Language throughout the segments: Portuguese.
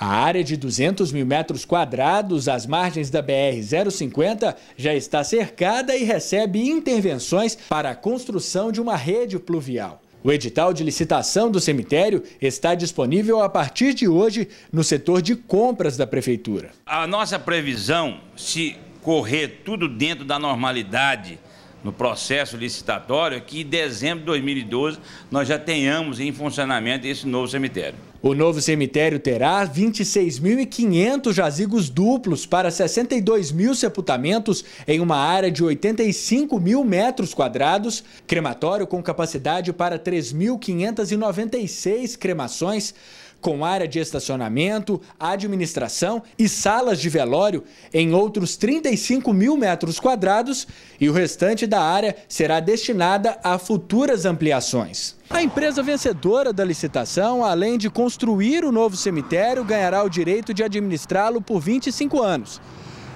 A área de 200 mil metros quadrados às margens da BR-050 já está cercada e recebe intervenções para a construção de uma rede pluvial. O edital de licitação do cemitério está disponível a partir de hoje no setor de compras da Prefeitura. A nossa previsão, se correr tudo dentro da normalidade no processo licitatório, é que em dezembro de 2012 nós já tenhamos em funcionamento esse novo cemitério. O novo cemitério terá 26.500 jazigos duplos para 62 mil sepultamentos em uma área de 85 mil metros quadrados, crematório com capacidade para 3.596 cremações, com área de estacionamento, administração e salas de velório em outros 35 mil metros quadrados, e o restante da área será destinada a futuras ampliações. A empresa vencedora da licitação, além de construir o novo cemitério, ganhará o direito de administrá-lo por 25 anos.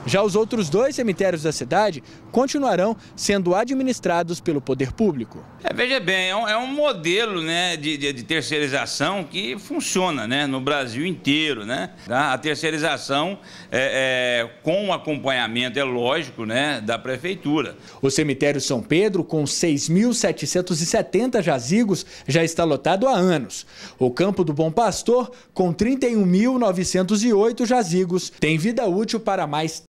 Já os outros dois cemitérios da cidade continuarão sendo administrados pelo poder público. É, veja bem, é um, é um modelo né, de, de, de, terceirização que funciona né, no Brasil inteiro. Né? Tá? A terceirização é, é, com acompanhamento, é lógico, né, da prefeitura. O cemitério São Pedro, com 6.770 jazigos, já está lotado há anos. O Campo do Bom Pastor, com 31.908 jazigos, tem vida útil para mais